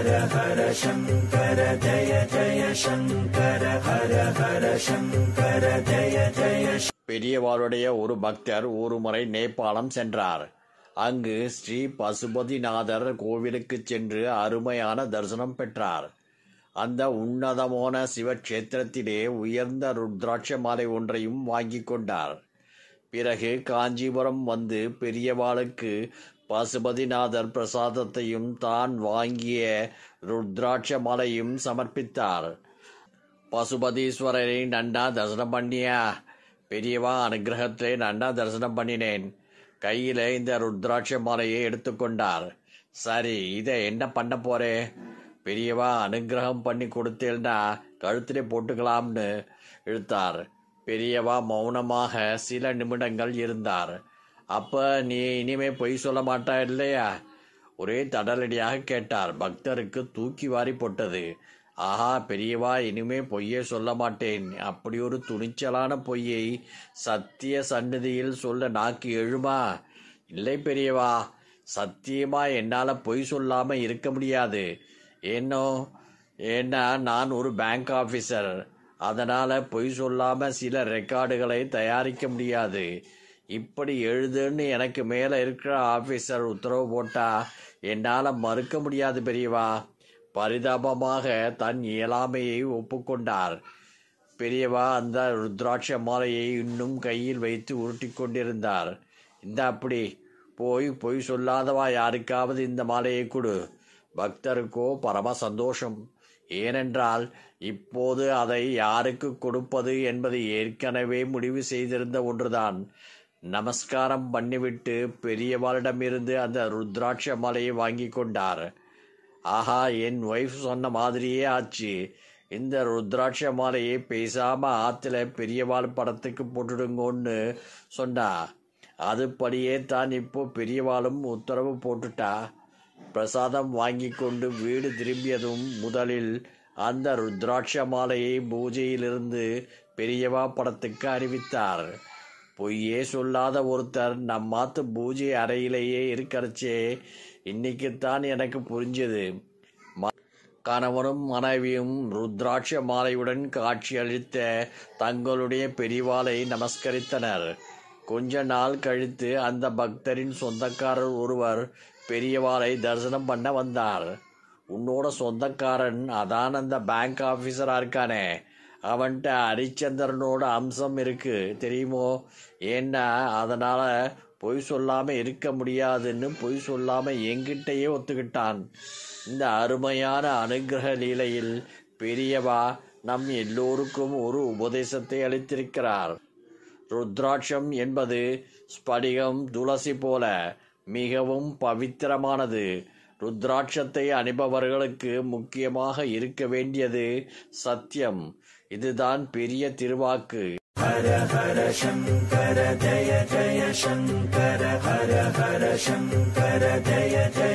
ஹர ஹர சங்கர ஜய ஜய சங்கர ஹர ஹர சங்கர ஜய ஜய பெரியவாருடைய ஒரு பக்தர் ஒருமுறை நேபாளம் சென்றார் அங்கு ஸ்ரீ பசுபதிநாதர் கோவிலுக்கு சென்று அருமையான தரிசனம் பெற்றார் அந்த உன்னதமான சிவக்ஷேத்திரத்திலே உயர்ந்த ருத்ராட்ச மாலை ஒன்றையும் வாங்கி கொண்டார் பிறகு காஞ்சிபுரம் வந்து பெரியவாளுக்கு பசுபதிநாதர் பிரசாதத்தையும் தான் வாங்கிய ருத்ராட்ச மலையும் சமர்ப்பித்தார் பசுபதீஸ்வரரை நன்னா தரிசனம் பண்ணியா பெரியவா அனுகிரகத்தை நன்னா தரிசனம் பண்ணினேன் கையில் இந்த ருத்ராட்ச மாலையை எடுத்துக்கொண்டார் சரி இதை என்ன பண்ண போறே பெரியவா அனுகிரகம் பண்ணி கொடுத்தேன்னா கழுத்திலே போட்டுக்கலாம்னு இழுத்தார் பெரியவா மௌனமாக சில நிமிடங்கள் இருந்தார் அப்ப நீ இனிமே பொய் சொல்ல மாட்டா இல்லையா ஒரே தடலடியாக கேட்டார் பக்தருக்கு தூக்கி வாரி போட்டது ஆஹா பெரியவா இனிமே பொய்யே சொல்ல மாட்டேன் அப்படி ஒரு துணிச்சலான பொய்யை சத்திய சன்னதியில் சொல்ல நாக்கு எழுமா இல்லை பெரியவா சத்தியமா என்னால் பொய் சொல்லாமல் இருக்க முடியாது ஏன்னோ ஏன்னா நான் ஒரு பேங்க் ஆஃபீஸர் அதனால் பொய் சொல்லாமல் சில ரெக்கார்டுகளை தயாரிக்க முடியாது இப்படி எழுதுன்னு எனக்கு மேலே இருக்கிற ஆஃபீஸர் உத்தரவு போட்டா என்னால் மறுக்க முடியாது பெரியவா பரிதாபமாக தன் இயலாமையை ஒப்புக்கொண்டார் பெரியவா அந்த ருத்ராட்ச மாலையை இன்னும் கையில் வைத்து உருட்டி கொண்டிருந்தார் இந்த அப்படி போய் பொய் சொல்லாதவா யாருக்காவது இந்த மாலையை கொடு பக்தருக்கோ பரம சந்தோஷம் ஏனென்றால் இப்போது அதை யாருக்கு கொடுப்பது என்பது ஏற்கனவே முடிவு செய்திருந்த ஒன்றுதான் நமஸ்காரம் பண்ணிவிட்டு பெரியவாளிடமிருந்து அந்த ருத்ராட்ச மாலையை வாங்கி கொண்டார் ஆஹா என் ஒய்ஃப் சொன்ன மாதிரியே ஆச்சு இந்த ருத்ராட்ச மாலையை பேசாம ஆத்துல பெரியவாள் படத்துக்கு போட்டுடுங்கன்னு சொன்னா அதுபடியே தான் இப்போ பெரியவாளும் உத்தரவு போட்டுட்டா பிரசாதம் வாங்கி கொண்டு வீடு திரும்பியதும் முதலில் அந்த ருத்ராட்ச மாலையை பூஜையிலிருந்து பெரியவா படத்துக்கு அறிவித்தார் பொய்யே சொல்லாத ஒருத்தர் நம் மாத்து பூஜை அறையிலேயே இருக்கிறச்சே இன்னைக்குத்தான் எனக்கு புரிஞ்சது கணவனும் மனைவியும் ருத்ராட்ச மாலையுடன் காட்சியளித்த தங்களுடைய பெரிவாலை நமஸ்கரித்தனர் கொஞ்ச நாள் கழித்து அந்த பக்தரின் சொந்தக்காரர் ஒருவர் பெரியவாளை தரிசனம் பண்ண வந்தார் உன்னோட சொந்தக்காரன் அதான் அந்த பேங்க் ஆஃபீஸராக இருக்கானே அவன்கிட்ட ஹரிச்சந்திரனோட அம்சம் இருக்குது தெரியுமோ ஏன்னா அதனால் பொய் சொல்லாமல் இருக்க முடியாதுன்னு பொய் சொல்லாமல் எங்கிட்டயே ஒத்துக்கிட்டான் இந்த அருமையான அனுகிரக லீலையில் பெரியவா நம் எல்லோருக்கும் ஒரு உபதேசத்தை அளித்திருக்கிறார் ருத்ராட்சம் என்பது ஸ்படிகம் துளசி போல மிகவும் பவித்திரமானது ருத்ராட்சத்தை அணிபவர்களுக்கு முக்கியமாக இருக்க வேண்டியது சத்தியம் இதுதான் பெரிய திருவாக்கு ஹர ஹர சங்கர ஜய ஜய சங்கர ஹர ஹர சங்கர ஜய ஜய